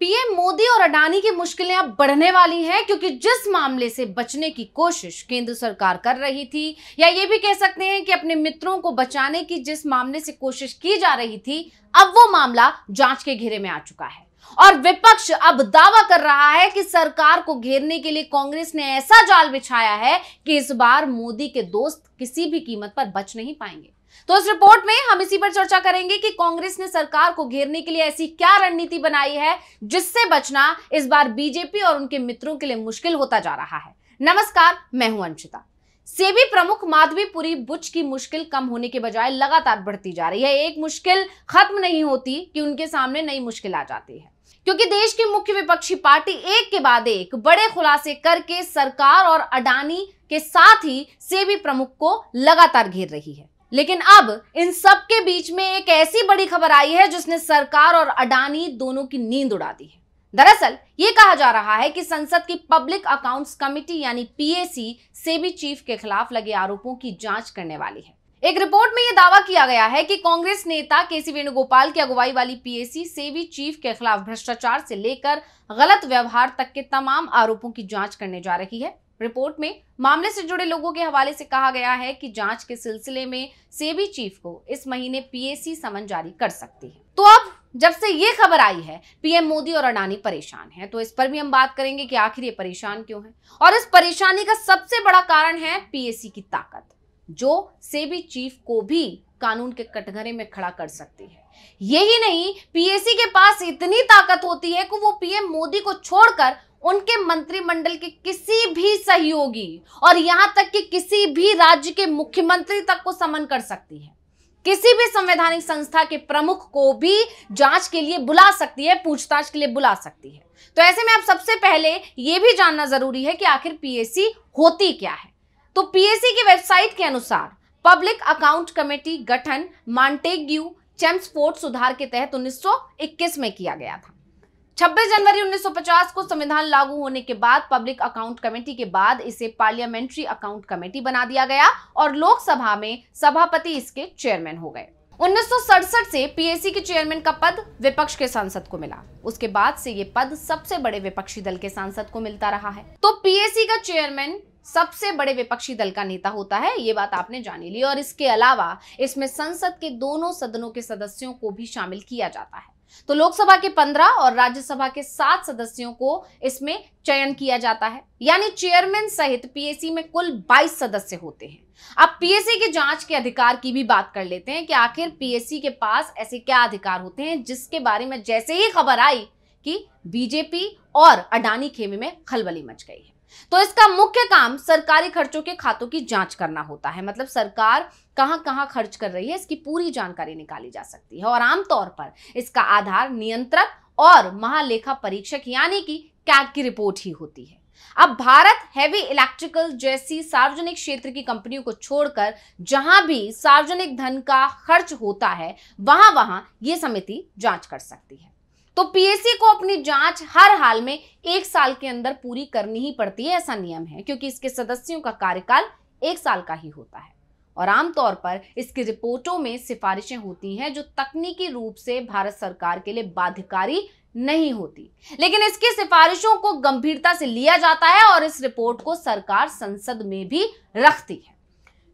PM Modi और अडानी की मुश्किलें अब बढ़ने वाली हैं क्योंकि जिस मामले से बचने की कोशिश केंद्र सरकार कर रही थी या ये भी कह सकते हैं कि अपने मित्रों को बचाने की जिस मामले से कोशिश की जा रही थी अब वो मामला जांच के घेरे में आ चुका है और विपक्ष अब दावा कर रहा है कि सरकार को घेरने के लिए कांग्रेस ने ऐसा जाल बिछाया है कि इस बार मोदी के दोस्त किसी भी कीमत पर बच नहीं पाएंगे तो इस रिपोर्ट में हम इसी पर चर्चा करेंगे कि कांग्रेस ने सरकार को घेरने के लिए ऐसी क्या रणनीति बनाई है जिससे बचना इस बार बीजेपी और उनके मित्रों के लिए मुश्किल होता जा रहा है नमस्कार मैं हूं अंशिता सेबी प्रमुख माधवी पुरी बुच की मुश्किल कम होने के बजाय लगातार बढ़ती जा रही है एक मुश्किल खत्म नहीं होती कि उनके सामने नई मुश्किल आ जाती है क्योंकि देश की मुख्य विपक्षी पार्टी एक के बाद एक बड़े खुलासे करके सरकार और अडानी के साथ ही सेबी प्रमुख को लगातार घेर रही है लेकिन अब इन सब के बीच में एक ऐसी बड़ी खबर आई है जिसने सरकार और अडानी दोनों की नींद उड़ा दी है दरअसल ये कहा जा रहा है कि संसद की पब्लिक अकाउंट्स कमेटी यानी पीएसी सेबी चीफ के खिलाफ लगे आरोपों की जांच करने वाली है एक रिपोर्ट में यह दावा किया गया है कि कांग्रेस नेता केसी वेणुगोपाल की अगुवाई वाली पीएसी सेवी चीफ के खिलाफ भ्रष्टाचार से लेकर गलत व्यवहार तक के तमाम आरोपों की जांच करने जा रही है रिपोर्ट में मामले से जुड़े लोगों के हवाले से कहा गया है कि जांच के सिलसिले में सेबी चीफ को इस महीने पीएसी समन जारी कर सकती है तो अब जब से ये खबर आई है पीएम मोदी और अडानी परेशान हैं तो इस पर भी हम बात करेंगे कि आखिर ये परेशान क्यों है और इस परेशानी का सबसे बड़ा कारण है पीएसी की ताकत जो सेबी चीफ को भी कानून के कटघरे में खड़ा कर सकती है यही नहीं पीएसी के पास इतनी ताकत होती है कि वो पीएम मोदी को छोड़कर उनके मंत्रिमंडल के किसी भी सहयोगी और यहां तक कि किसी भी राज्य के मुख्यमंत्री तक को समन कर सकती है किसी भी संवैधानिक संस्था के प्रमुख को भी जांच के लिए बुला सकती है पूछताछ के लिए बुला सकती है तो ऐसे में अब सबसे पहले यह भी जानना जरूरी है कि आखिर पीएससी होती क्या है तो पीएससी की वेबसाइट के अनुसार पब्लिक अकाउंट कमेटी गठन मांटेग्यू चेम्सफोर्ट सुधार के तहत 1921 में किया गया था 26 जनवरी 1950 को संविधान लागू होने के बाद पब्लिक अकाउंट कमेटी के बाद इसे पार्लियामेंट्री अकाउंट कमेटी बना दिया गया और लोकसभा में सभापति इसके चेयरमैन हो गए उन्नीस से पीएसी के चेयरमैन का पद विपक्ष के सांसद को मिला उसके बाद से ये पद सबसे बड़े विपक्षी दल के सांसद को मिलता रहा है तो पीएसी का चेयरमैन सबसे बड़े विपक्षी दल का नेता होता है ये बात आपने जानी ली और इसके अलावा इसमें संसद के दोनों सदनों के सदस्यों को भी शामिल किया जाता है तो लोकसभा के पंद्रह और राज्यसभा के सात सदस्यों को इसमें चयन किया जाता है यानी चेयरमैन सहित पीएसी में कुल बाईस सदस्य होते हैं अब पीएसी की जांच के अधिकार की भी बात कर लेते हैं कि आखिर पीएसी के पास ऐसे क्या अधिकार होते हैं जिसके बारे में जैसे ही खबर आई कि बीजेपी और अडानी खेमे में खलबली मच गई है तो इसका मुख्य काम सरकारी खर्चों के खातों की जांच करना होता है मतलब सरकार कहां कहां खर्च कर रही है इसकी पूरी जानकारी निकाली जा सकती है और आमतौर पर इसका आधार नियंत्रक और महालेखा परीक्षक यानी कि कैग की रिपोर्ट ही होती है अब भारत हैवी इलेक्ट्रिकल जैसी सार्वजनिक क्षेत्र की कंपनियों को छोड़कर जहां भी सार्वजनिक धन का खर्च होता है वहां वहां यह समिति जांच कर सकती है तो पीएससी को अपनी जांच हर हाल में एक साल के अंदर पूरी करनी ही पड़ती है ऐसा नियम है क्योंकि इसके सदस्यों का कार्यकाल एक साल का ही होता है और आमतौर पर इसकी रिपोर्टों में सिफारिशें होती हैं जो तकनीकी रूप से भारत सरकार के लिए बाध्यकारी नहीं होती लेकिन इसकी सिफारिशों को गंभीरता से लिया जाता है और इस रिपोर्ट को सरकार संसद में भी रखती है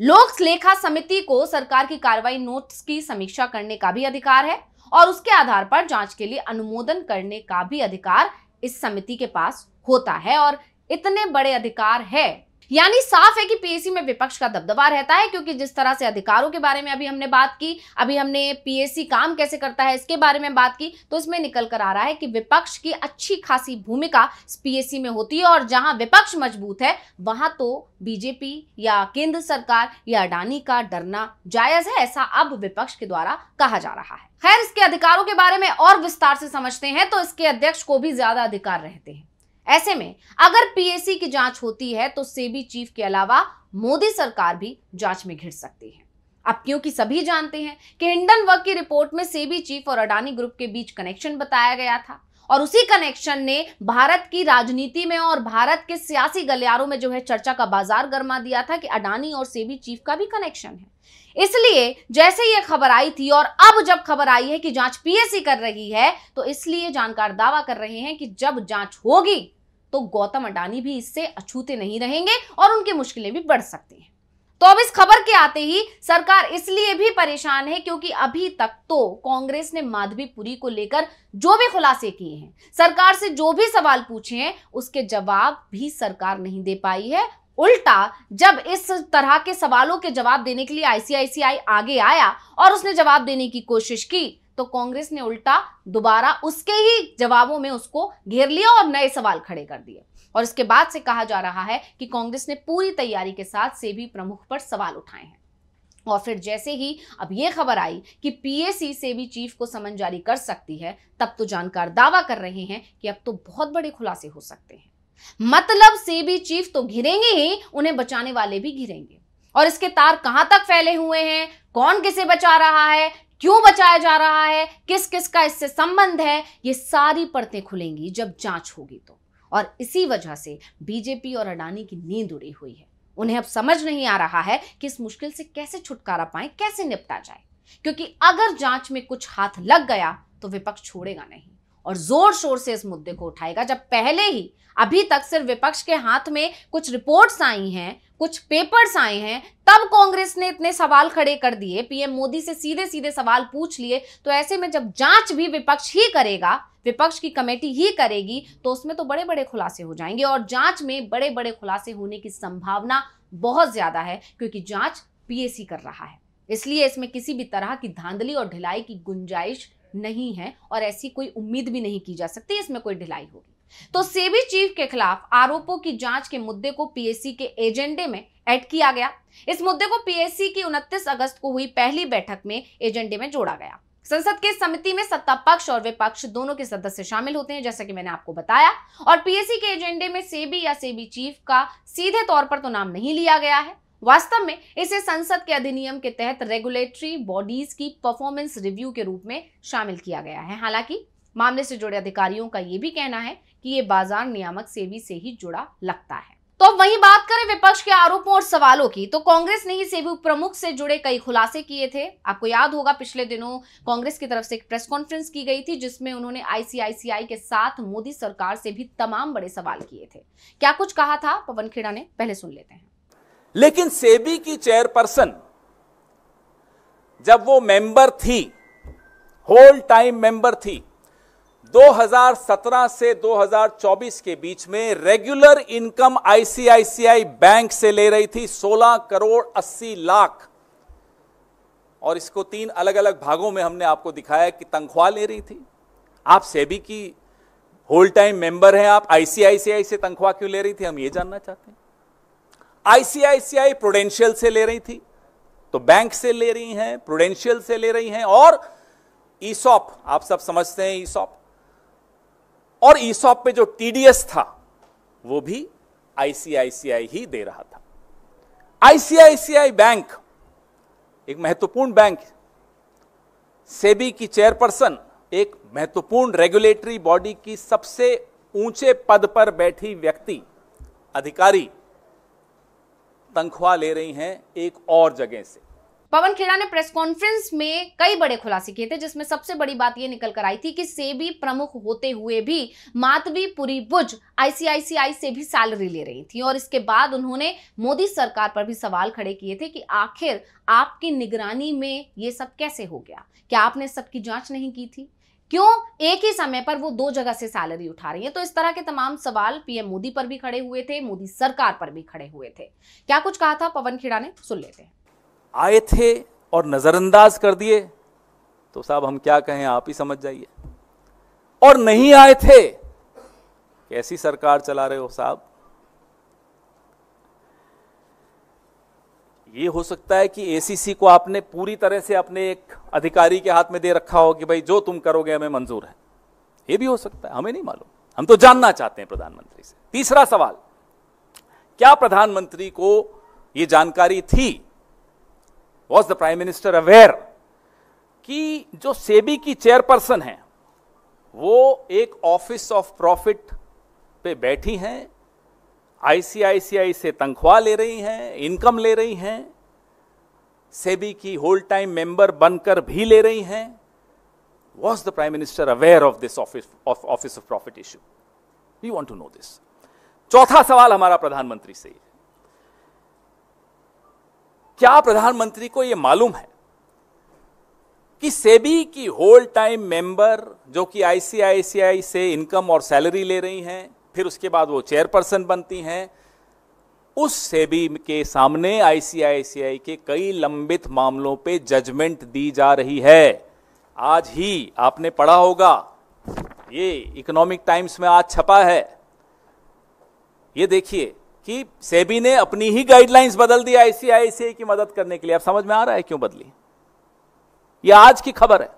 लोक लेखा समिति को सरकार की कार्रवाई नोट्स की समीक्षा करने का भी अधिकार है और उसके आधार पर जांच के लिए अनुमोदन करने का भी अधिकार इस समिति के पास होता है और इतने बड़े अधिकार है यानी साफ है कि पीएसी में विपक्ष का दबदबा रहता है क्योंकि जिस तरह से अधिकारों के बारे में अभी हमने बात की अभी हमने पीएसी काम कैसे करता है इसके बारे में बात की तो इसमें निकल कर आ रहा है कि विपक्ष की अच्छी खासी भूमिका पीएसी में होती है और जहां विपक्ष मजबूत है वहां तो बीजेपी या केंद्र सरकार या अडानी का डरना जायज है ऐसा अब विपक्ष के द्वारा कहा जा रहा है खैर इसके अधिकारों के बारे में और विस्तार से समझते हैं तो इसके अध्यक्ष को भी ज्यादा अधिकार रहते हैं ऐसे में अगर पीएसी की जांच होती है तो सेबी चीफ के अलावा मोदी सरकार भी जांच में घिर सकती है अब क्योंकि सभी जानते हैं कि हिंडन वर्क की रिपोर्ट में सेबी चीफ और अडानी ग्रुप के बीच कनेक्शन बताया गया था और उसी कनेक्शन ने भारत की राजनीति में और भारत के सियासी गलियारों में जो है चर्चा का बाजार गर्मा दिया था कि अडानी और सेबी चीफ का भी कनेक्शन है इसलिए जैसे यह खबर आई थी और अब जब खबर आई है कि जांच पीएससी कर रही है तो इसलिए जानकार दावा कर रहे हैं कि जब जांच होगी तो गौतम अडानी भी इससे अछूते नहीं रहेंगे और उनकी मुश्किलें भी बढ़ सकती हैं तो अब इस खबर के आते ही सरकार इसलिए भी परेशान है क्योंकि अभी तक तो कांग्रेस ने माधवीपुरी को लेकर जो भी खुलासे किए हैं सरकार से जो भी सवाल पूछे हैं उसके जवाब भी सरकार नहीं दे पाई है उल्टा जब इस तरह के सवालों के जवाब देने के लिए आईसीआईसीआई आगे आया और उसने जवाब देने की कोशिश की तो कांग्रेस ने उल्टा दोबारा उसके ही जवाबों में उसको घेर लिया और नए सवाल खड़े कर दिए और इसके बाद से कहा जा रहा है कि कांग्रेस ने पूरी तैयारी के साथ सेबी प्रमुख पर सवाल उठाए हैं और फिर जैसे ही अब यह खबर आई कि पीएसी से भी चीफ को समन जारी कर सकती है तब तो जानकार दावा कर रहे हैं कि अब तो बहुत बड़े खुलासे हो सकते हैं मतलब सेबी चीफ तो घिरेंगे ही उन्हें बचाने वाले भी घिरेंगे और इसके तार कहां तक फैले हुए हैं कौन किसे बचा रहा है क्यों बचाया जा रहा है किस किस का इससे संबंध है ये सारी परतें खुलेंगी जब जांच होगी तो और इसी वजह से बीजेपी और अडानी की नींद उड़ी हुई है उन्हें अब समझ नहीं आ रहा है कि इस मुश्किल से कैसे छुटकारा पाए कैसे निपटा जाए क्योंकि अगर जांच में कुछ हाथ लग गया तो विपक्ष छोड़ेगा नहीं और जोर शोर से इस मुद्दे को उठाएगा जब पहले ही अभी तक सिर्फ विपक्ष के हाथ में कुछ रिपोर्ट्स आई हैं कुछ पेपर्स आए हैं तब कांग्रेस ने इतने सवाल खड़े कर दिए पीएम मोदी से सीधे सीधे सवाल पूछ लिए तो ऐसे में जब जांच भी विपक्ष ही करेगा विपक्ष की कमेटी ही करेगी तो उसमें तो बड़े बड़े खुलासे हो जाएंगे और जांच में बड़े बड़े खुलासे होने की संभावना बहुत ज्यादा है क्योंकि जांच पीएसी कर रहा है इसलिए इसमें किसी भी तरह की धांधली और ढिलाई की गुंजाइश नहीं है और ऐसी कोई उम्मीद भी नहीं की जा सकती इसमें कोई ढिलाई होगी तो सेबी चीफ के खिलाफ आरोपों की जांच के मुद्दे को पीएससी के एजेंडे में ऐड किया गया इस मुद्दे को पीएससी की 29 अगस्त को हुई पहली बैठक में एजेंडे में जोड़ा गया संसद के समिति में सत्ता पक्ष और विपक्ष दोनों के सदस्य शामिल होते हैं जैसा कि मैंने आपको बताया और पीएससी के एजेंडे में सेबी या सेबी चीफ का सीधे तौर पर तो नाम नहीं लिया गया है वास्तव में इसे संसद के अधिनियम के तहत रेगुलेटरी बॉडीज की परफॉर्मेंस रिव्यू के रूप में शामिल किया गया है हालांकि मामले से जुड़े अधिकारियों का यह भी कहना है कि ये बाजार नियामक सेबी से ही जुड़ा लगता है तो अब वही बात करें विपक्ष के आरोपों और सवालों की तो कांग्रेस ने ही सेबी प्रमुख से जुड़े कई खुलासे किए थे आपको याद होगा पिछले दिनों कांग्रेस की तरफ से एक प्रेस कॉन्फ्रेंस की गई थी जिसमें उन्होंने आईसीआईसीआई के साथ मोदी सरकार से भी तमाम बड़े सवाल किए थे क्या कुछ कहा था पवन खेड़ा ने पहले सुन लेते हैं लेकिन सेबी की चेयरपर्सन जब वो मेंबर थी होल टाइम मेंबर थी 2017 से 2024 के बीच में रेगुलर इनकम आईसीआईसीआई बैंक से ले रही थी 16 करोड़ 80 लाख और इसको तीन अलग अलग भागों में हमने आपको दिखाया कि तनख्वाह ले रही थी आप सेबी की होल टाइम मेंबर हैं आप आईसीआईसीआई से तनख्वाह क्यों ले रही थी हम ये जानना चाहते हैं आईसीआईसीआई प्रोडेंशियल से ले रही थी तो बैंक से ले रही हैं प्रोडेंशियल से ले रही हैं और ईसॉप आप सब समझते हैं ईसॉप और ईसॉप पे जो टीडीएस था वो भी आईसीआईसीआई ही दे रहा था आईसीआईसीआई बैंक एक महत्वपूर्ण बैंक सेबी की चेयरपर्सन एक महत्वपूर्ण रेगुलेटरी बॉडी की सबसे ऊंचे पद पर बैठी व्यक्ति अधिकारी तनख्वाह ले रही हैं एक और जगह से पवन खेड़ा ने प्रेस कॉन्फ्रेंस में कई बड़े खुलासे किए थे जिसमें सबसे बड़ी बात यह निकल कर आई थी कि सेबी प्रमुख होते हुए भी मातवी पुरी बुज आईसीआईसीआई से भी सैलरी ले रही थी और इसके बाद उन्होंने मोदी सरकार पर भी सवाल खड़े किए थे कि आखिर आपकी निगरानी में ये सब कैसे हो गया क्या आपने सबकी जांच नहीं की थी क्यों एक ही समय पर वो दो जगह से सैलरी उठा रही है तो इस तरह के तमाम सवाल पीएम मोदी पर भी खड़े हुए थे मोदी सरकार पर भी खड़े हुए थे क्या कुछ कहा था पवन खेड़ा ने सुन लेते हैं आए थे और नजरअंदाज कर दिए तो साहब हम क्या कहें आप ही समझ जाइए और नहीं आए थे कैसी सरकार चला रहे हो साहब ये हो सकता है कि एसीसी को आपने पूरी तरह से अपने एक अधिकारी के हाथ में दे रखा हो कि भाई जो तुम करोगे हमें मंजूर है ये भी हो सकता है हमें नहीं मालूम हम तो जानना चाहते हैं प्रधानमंत्री से तीसरा सवाल क्या प्रधानमंत्री को ये जानकारी थी was the prime minister aware कि जो सेबी की चेयरपर्सन है वो एक ऑफिस ऑफ प्रॉफिट पे बैठी हैं आईसीआईसीआई से तनख्वाह ले रही हैं इनकम ले रही हैं सेबी की होल टाइम मेंबर बनकर भी ले रही हैं was the prime minister aware of this office of office of profit issue we want to know चौथा सवाल हमारा प्रधानमंत्री से क्या प्रधानमंत्री को यह मालूम है कि सेबी की होल टाइम मेंबर जो कि आईसीआईसीआई से इनकम और सैलरी ले रही हैं फिर उसके बाद वो चेयरपर्सन बनती हैं उस सेबी के सामने आईसीआईसीआई के कई लंबित मामलों पे जजमेंट दी जा रही है आज ही आपने पढ़ा होगा ये इकोनॉमिक टाइम्स में आज छपा है ये देखिए कि सेबी ने अपनी ही गाइडलाइंस बदल दी आईसीआईसीआई की मदद करने के लिए आप समझ में आ रहा है क्यों बदली ये आज की खबर है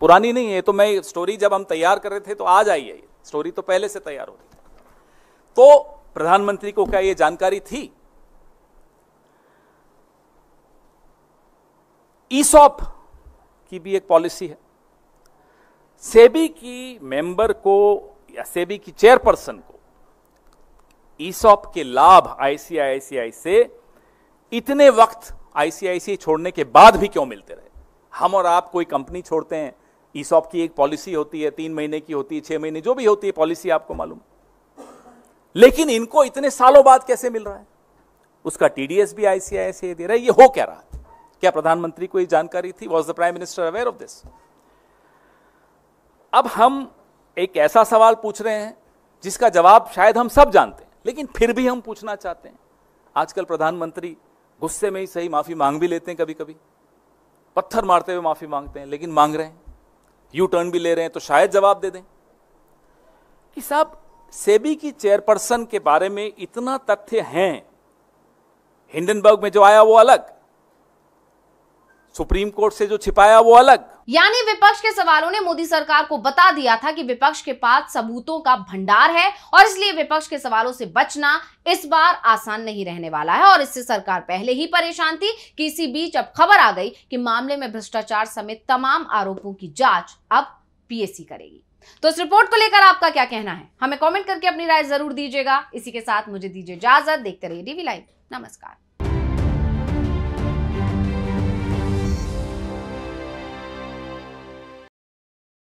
पुरानी नहीं है तो मैं स्टोरी जब हम तैयार कर रहे थे तो आज आई है स्टोरी तो पहले से तैयार हो रही थी तो प्रधानमंत्री को क्या यह जानकारी थी ईसॉप की भी एक पॉलिसी है सेबी की मेंबर को या सेबी की चेयरपर्सन को ईसॉप के लाभ आईसीआईसीआई से इतने वक्त आईसीआईसीआई छोड़ने के बाद भी क्यों मिलते रहे हम और आप कोई कंपनी छोड़ते हैं ईसॉप की एक पॉलिसी होती है तीन महीने की होती है छह महीने जो भी होती है पॉलिसी आपको मालूम लेकिन इनको इतने सालों बाद कैसे मिल रहा है उसका टीडीएस भी आईसीआई से दे रहा है ये हो क्या रहा क्या प्रधानमंत्री को ये जानकारी थी was the prime minister aware of this अब हम एक ऐसा सवाल पूछ रहे हैं जिसका जवाब शायद हम सब जानते हैं लेकिन फिर भी हम पूछना चाहते हैं आजकल प्रधानमंत्री गुस्से में ही सही माफी मांग भी लेते हैं कभी कभी पत्थर मारते हुए माफी मांगते हैं लेकिन मांग रहे हैं यू टर्न भी ले रहे हैं तो शायद जवाब दे दें कि साहब सेबी की चेयरपर्सन के बारे में इतना तथ्य हैं हिंडनबर्ग में जो आया वो अलग सुप्रीम कोर्ट से जो छिपाया वो अलग यानी विपक्ष के सवालों ने मोदी सरकार को बता दिया था कि विपक्ष के पास सबूतों का भंडार है और इसलिए विपक्ष के सवालों से बचना इस बार आसान नहीं रहने वाला है और इससे सरकार पहले ही परेशान थी कि इसी बीच अब खबर आ गई कि मामले में भ्रष्टाचार समेत तमाम आरोपों की जांच अब पीएससी करेगी तो इस रिपोर्ट को लेकर आपका क्या कहना है हमें कमेंट करके अपनी राय जरूर दीजिएगा इसी के साथ मुझे दीजिए इजाजत देखते रहिए डीवी लाइव नमस्कार